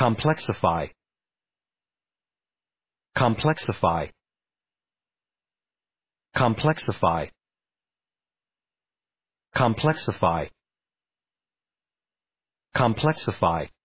Complexify. Complexify. Complexify. Complexify. Complexify.